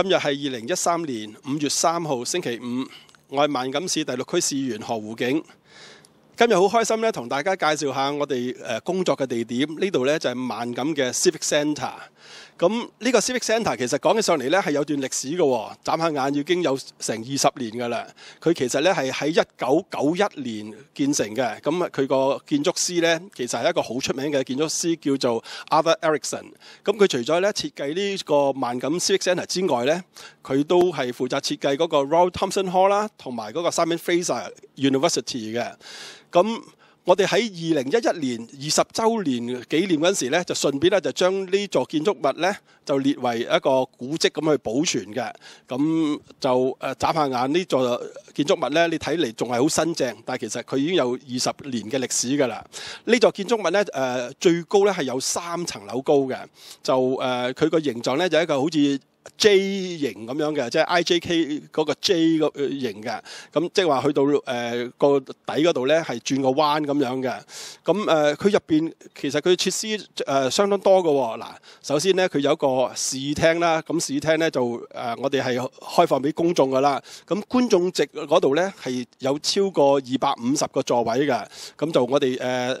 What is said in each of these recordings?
今日系二零一三年五月三号星期五，我系万锦市第六区市员何湖景。今日好开心咧，同大家介绍下我哋诶工作嘅地点，呢度咧就系万锦嘅 Civic Centre。咁呢個 Civic Centre 其實講起上嚟咧係有段歷史嘅，眨下眼已經有成二十年㗎啦。佢其實咧係喺一九九一年建成嘅。咁佢個建築師咧其實係一個好出名嘅建築師，叫做 Arthur e r i c s s o n 咁佢除咗咧設計呢個萬感 Civic Centre 之外咧，佢都係負責設計嗰個 r a l Thompson Hall 啦，同埋嗰個 Simon Fraser University 嘅。咁我哋喺二零一一年二十周年紀念嗰時咧，就順便咧就將呢座建築物咧就列為一個古蹟咁去保存嘅。咁就诶眨下眼呢座建築物咧，你睇嚟仲係好新淨，但系其實佢已經有二十年嘅歷史㗎啦。呢座建築物咧誒最高咧係有三層樓高嘅，就诶佢個形狀咧就一個好似。J 型咁樣嘅，即係 I J K 嗰個 J 個型嘅，咁即係話去到誒個底嗰度咧，係轉個彎咁樣嘅。咁誒，佢入邊其實佢設施誒相當多嘅。嗱，首先咧，佢有一個試聽啦，咁試聽咧就誒我哋係開放俾公眾噶啦。咁觀眾席嗰度咧係有超過二百五十個座位嘅，咁就我哋誒。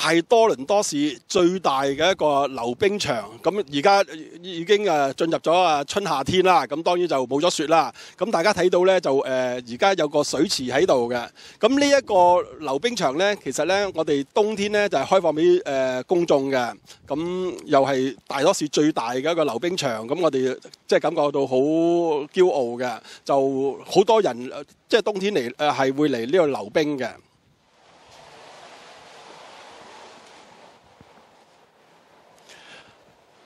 大多伦多市最大嘅一个溜冰场，咁而家已经诶进入咗啊春夏天啦，咁当然就冇咗雪啦。咁大家睇到呢，就诶而家有个水池喺度嘅，咁呢一个溜冰场呢，其实呢，我哋冬天呢就系开放俾诶公众嘅，咁又系大多市最大嘅一个溜冰场，咁我哋即系感觉到好骄傲嘅，就好多人即系冬天嚟诶系会嚟呢度溜冰嘅。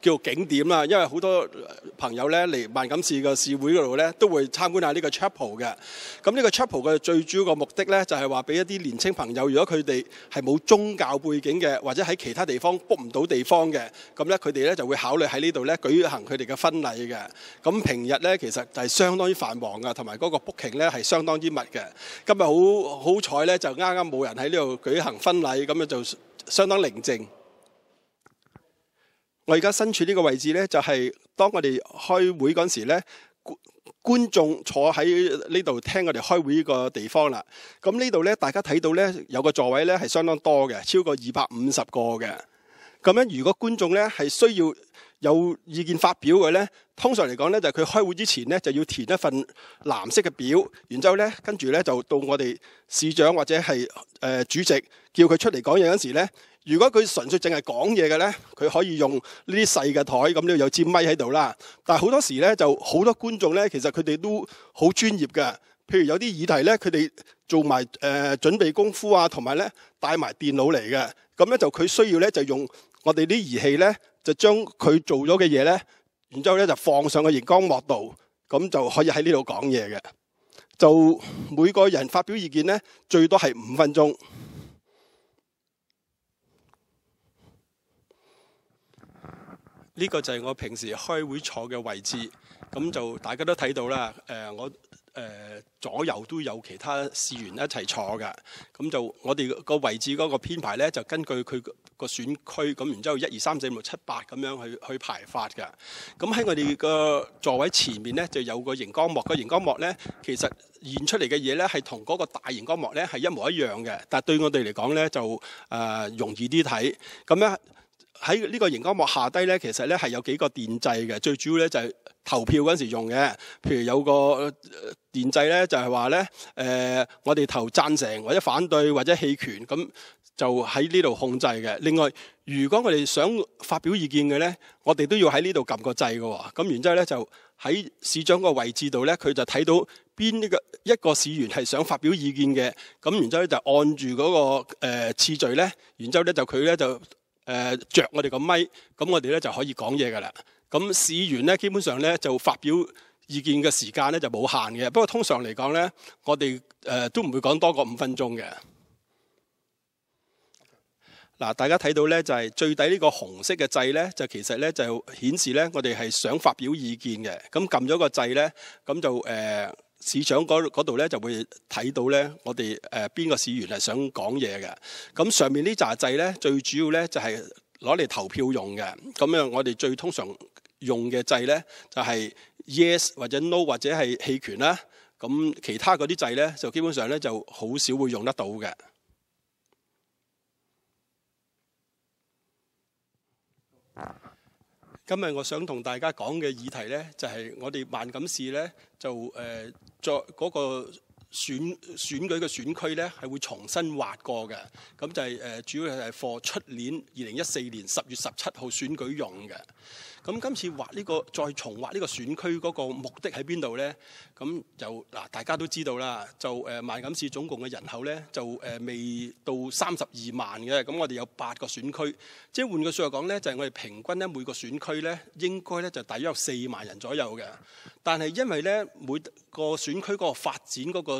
叫景點啦，因為好多朋友咧嚟曼錦市嘅市會嗰度咧，都會參觀下呢個 chapel 嘅。咁呢個 chapel 嘅最主要個目的咧，就係話俾一啲年青朋友，如果佢哋係冇宗教背景嘅，或者喺其他地方 book 唔到地方嘅，咁咧佢哋咧就會考慮喺呢度咧舉行佢哋嘅婚禮嘅。咁平日咧其實係相當繁忙噶，同埋嗰個 booking 咧係相當之密嘅。今日好好彩咧，就啱啱冇人喺呢度舉行婚禮，咁樣就相當寧靜。我而家身處呢個位置咧，就係當我哋開會嗰時咧，觀眾坐喺呢度聽我哋開會個地方啦。咁呢度咧，大家睇到咧有個座位咧係相當多嘅，超過二百五十個嘅。咁樣如果觀眾咧係需要有意見發表嘅咧，通常嚟講咧就佢開會之前咧就要填一份藍色嘅表，然之後咧跟住咧就到我哋市長或者係誒主席叫佢出嚟講嘢嗰時咧。如果佢純粹淨係講嘢嘅咧，佢可以用呢啲細嘅台咁呢有支咪喺度啦。但係好多時咧就好多觀眾咧，其實佢哋都好專業嘅。譬如有啲議題咧，佢哋做埋誒準備功夫啊，同埋咧帶埋電腦嚟嘅。咁咧就佢需要咧就用我哋啲儀器咧，就將佢做咗嘅嘢咧，然之後咧就放上個熒光幕度，咁就可以喺呢度講嘢嘅。就每個人發表意見咧，最多係五分鐘。呢個就係我平時開會坐嘅位置，咁就大家都睇到啦。誒，我誒左右都有其他市員一齊坐嘅，咁就我哋個位置嗰個編排咧，就根據佢個選區，咁然之後一二三四五六七八咁樣去去排發嘅。咁喺我哋個座位前面咧，就有個熒光幕，個熒光幕咧，其實演出嚟嘅嘢咧，係同嗰個大型光幕咧係一模一樣嘅，但對我哋嚟講咧就誒容易啲睇。咁咧。喺呢個熒光幕下低咧，其實咧係有幾個電掣嘅。最主要咧就係投票嗰時用嘅。譬如有個電掣咧，就係話咧，誒，我哋投贊成或者反對或者棄權，咁就喺呢度控制嘅。另外，如果我哋想發表意見嘅咧，我哋都要喺呢度撳個掣嘅。咁然之後咧，就喺市長個位置度咧，佢就睇到邊一個一個市員係想發表意見嘅。咁然之後咧，就按住嗰個次序咧，然之後咧就佢咧就。誒著我哋個咪，咁我哋咧就可以講嘢噶啦。咁市員咧基本上咧就發表意見嘅時間咧就冇限嘅，不過通常嚟講咧，我哋誒都唔會講多過五分鐘嘅。嗱，大家睇到咧就係最底呢個紅色嘅掣咧，就其實咧就顯示咧我哋係想發表意見嘅。咁撳咗個掣咧，咁就誒。市長嗰度咧就會睇到咧，我哋誒邊個市員係想講嘢嘅。咁上面呢扎掣咧，最主要咧就係攞嚟投票用嘅。咁樣我哋最通常用嘅掣咧，就係 yes 或者 no 或者係棄權啦。咁其他嗰啲掣咧，就基本上咧就好少會用得到嘅。今日我想同大家讲嘅议题呢，就系、是、我哋万锦市呢，就诶作嗰个。選選舉嘅選區咧係會重新劃過嘅，咁就係誒主要係課出年二零一四年十月十七號選舉用嘅。咁今次劃呢個再重劃呢個選區嗰個目的喺邊度咧？咁就嗱大家都知道啦，就誒萬錦市總共嘅人口咧就誒未到三十二萬嘅，咁我哋有八個選區，即係換句説話講咧，就係我哋平均咧每個選區咧應該咧就大約有四萬人左右嘅。但係因為咧每個選區嗰個發展嗰個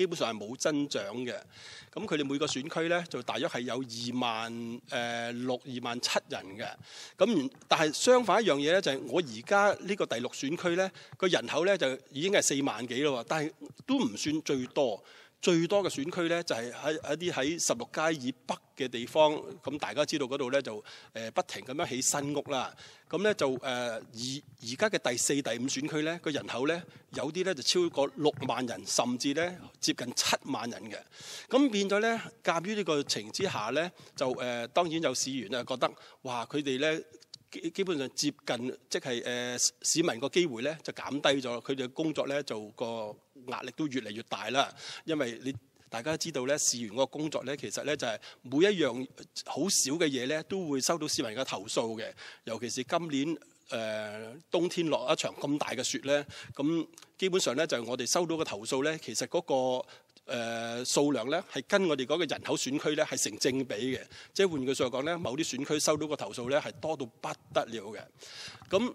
基本上係冇增長嘅，咁佢哋每個選區咧就大約係有二萬誒六二萬七人嘅，咁然但係相反一樣嘢咧就係我而家呢個第六選區咧個人口咧就已經係四萬幾咯，但係都唔算最多。最多嘅選區呢，就係喺一啲喺十六街以北嘅地方。咁大家知道嗰度呢，就誒不停咁樣起新屋啦。咁呢，就誒而而家嘅第四、第五選區呢，個人口呢，有啲咧就超過六萬人，甚至咧接近七萬人嘅。咁變咗咧，鑑於呢個情之下咧，就誒當然有市員啊覺得，哇！佢哋咧基基本上接近，即係誒市民個機會咧就減低咗，佢哋嘅工作咧就個。壓力都越嚟越大啦，因為你大家知道咧，市員嗰個工作咧，其實咧就係每一樣好少嘅嘢咧，都會收到市民嘅投訴嘅。尤其是今年誒冬天落一場咁大嘅雪咧，咁基本上咧就我哋收到嘅投訴咧，其實嗰個誒數量咧係跟我哋嗰個人口選區咧係成正比嘅。即係換句説話講咧，某啲選區收到嘅投訴咧係多到不得了嘅。咁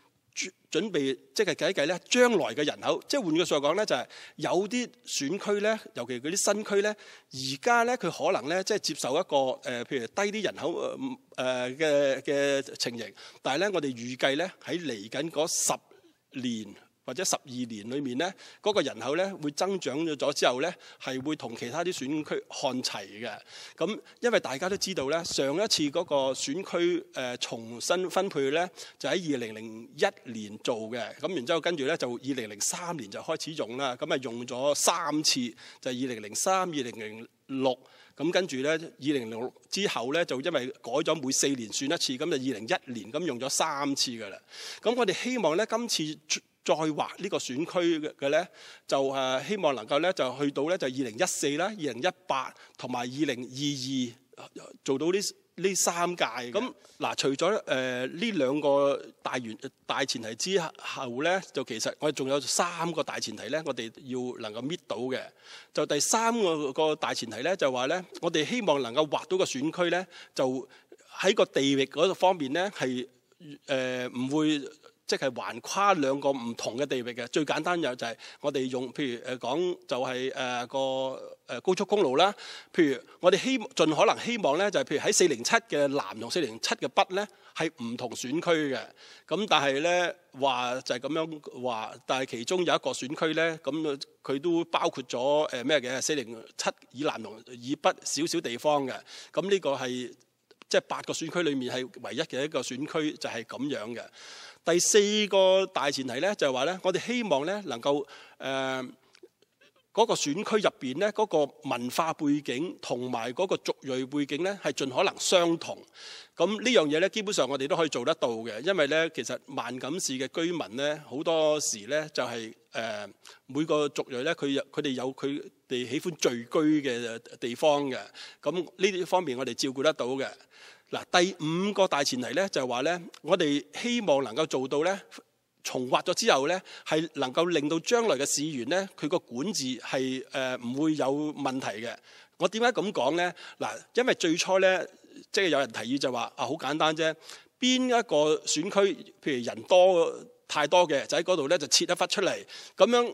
準備即係計一計咧，將來嘅人口，即係換句説話講咧，就係有啲選區咧，尤其嗰啲新區咧，而家咧佢可能咧，即係接受一個誒，譬如低啲人口誒嘅嘅情形，但係咧我哋預計咧喺嚟緊嗰十年。或者十二年里面咧，嗰个人口咧会增长咗之后咧，系会同其他啲选区看齐嘅。咁因为大家都知道咧，上一次嗰选区诶、誒重新分配咧，就喺二零零一年做嘅。咁然之后跟住咧就二零零三年就开始用啦。咁啊用咗三次，就二零零三、二零零六。咁跟住咧二零零六之後咧就因為改咗每四年算一次，咁就二零一年咁用咗三次噶啦。咁我哋希望咧今次。再劃呢個選區嘅咧，就誒，希望能夠咧就去到咧就二零一四啦、二零一八同埋二零二二做到呢呢三屆。咁嗱，除咗誒呢兩個大原大前提之後咧，就其實我哋仲有三個大前提咧，我哋要能夠搣到嘅。就第三個個大前提咧，就話咧，我哋希望能夠劃到個選區咧，就喺個地域嗰個方面咧係誒唔會。即係橫跨兩個唔同嘅地域嘅，最簡單有就係我哋用，譬如誒講就係誒個誒高速公路啦。譬如我哋希盡可能希望咧，就係譬如喺四零七嘅南同四零七嘅北咧，係唔同選區嘅。咁但係咧話就係咁樣話，但係其中有一個選區咧，咁佢都包括咗誒咩嘅四零七以南同以北少少地方嘅。咁呢個係。即係八個選區裏面係唯一嘅一個選區就係咁樣嘅。第四個大前提咧就係話咧，我哋希望咧能夠誒。嗰個選區入邊咧，嗰個文化背景同埋嗰個族裔背景咧，係盡可能相同。咁呢樣嘢咧，基本上我哋都可以做得到嘅，因為咧，其實萬錦市嘅居民咧，好多時咧就係誒每個族裔咧，佢佢哋有佢哋喜歡聚居嘅地方嘅。咁呢啲方面我哋照顧得到嘅。嗱，第五個大前提咧就係話咧，我哋希望能夠做到咧。重劃咗之後咧，係能夠令到將來嘅市源咧，佢個管治係誒唔會有問題嘅。我點解咁講咧？嗱，因為最初咧，即係有人提議就話啊，好簡單啫，邊一個選區，譬如人多太多嘅，就喺嗰度咧就切一忽出嚟，咁樣。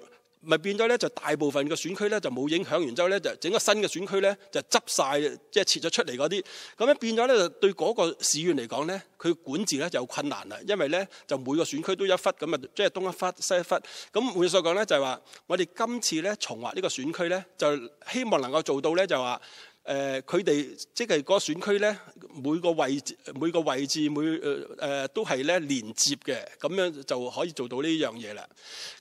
咪變咗咧，就大部分嘅選區咧就冇影響然之後咧就整個新嘅選區咧就執晒，即係切咗出嚟嗰啲。咁樣變咗咧，對嗰個市縣嚟講咧，佢管治咧就困難啦，因為咧就每個選區都一忽咁啊，即係東一忽西一忽。咁我所講咧就係話，我哋今次咧重劃呢個選區咧，就希望能夠做到咧就話。誒，佢哋即係嗰個選區咧，每個位置每個位置每誒誒都係咧連接嘅，咁樣就可以做到呢樣嘢啦。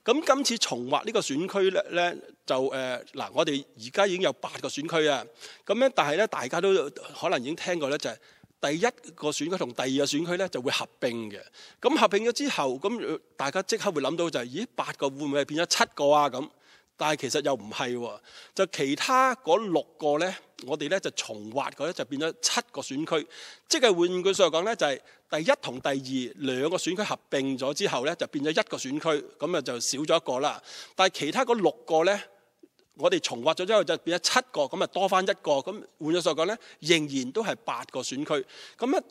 咁今次重劃呢個選區咧，咧就誒嗱，我哋而家已經有八個選區啊。咁咧，但係咧大家都可能已經聽過咧，就係第一個選區同第二個選區咧就會合併嘅。咁合併咗之後，咁大家即刻會諗到就係，咦，八個會唔會變咗七個啊？咁？但係其實又唔係喎，就其他嗰六個咧，我哋咧就重劃個咧就變咗七個選區，即係換句説講咧，就係第一同第二兩個選區合併咗之後咧，就變咗一個選區，咁啊就少咗一個啦。但係其他嗰六個咧，我哋重劃咗之後就變咗七個，咁啊多翻一個，咁換句説講咧，仍然都係八個選區。咁啊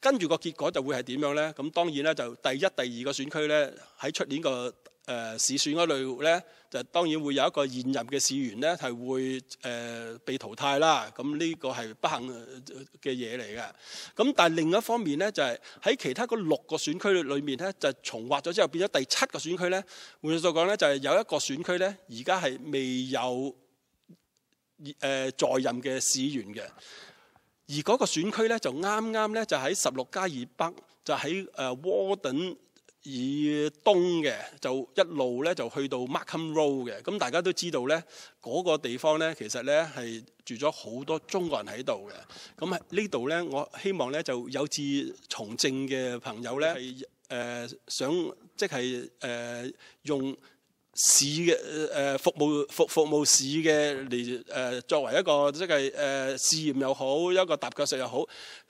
跟住個結果就會係點樣咧？咁當然咧就第一、第二個選區咧喺出年個。誒市選嗰類咧，就當然會有一個現任嘅市員咧，係會誒被淘汰啦。咁呢個係不幸嘅嘢嚟嘅。咁但係另一方面咧，就係喺其他嗰六個選區裏面咧，就重劃咗之後變咗第七個選區咧。換句説講咧，就係有一個選區咧，而家係未有誒在任嘅市員嘅，而嗰個選區咧就啱啱咧就喺十六加二北，就喺誒窩頂。以東嘅就一路咧就去到 Marham Road 嘅，咁大家都知道咧嗰個地方咧其實咧係住咗好多中國人喺度嘅。咁呢度咧我希望咧就有志從政嘅朋友咧係誒想即係誒用市嘅誒服務服服務市嘅嚟誒作為一個即係誒試驗又好一個踏腳石又好。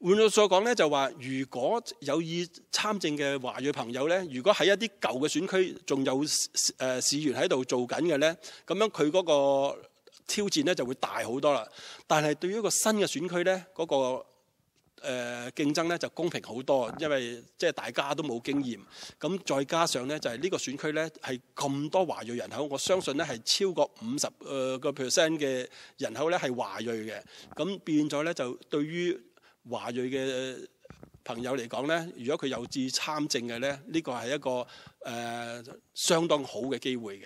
換句所講咧，就話如果有意參政嘅華裔朋友咧，如果喺一啲舊嘅選區仲有誒市員喺度做緊嘅咧，咁樣佢嗰個挑戰咧就會大好多啦。但係對於一個新嘅選區咧，嗰個誒競爭咧就公平好多，因為即係大家都冇經驗。咁再加上咧，就係呢個選區咧係咁多華裔人口，我相信咧係超過五十誒個 percent 嘅人口咧係華裔嘅。咁變咗咧就對於華裔嘅朋友嚟講呢如果佢有志參政嘅呢呢個係一個誒相當好嘅機會嘅。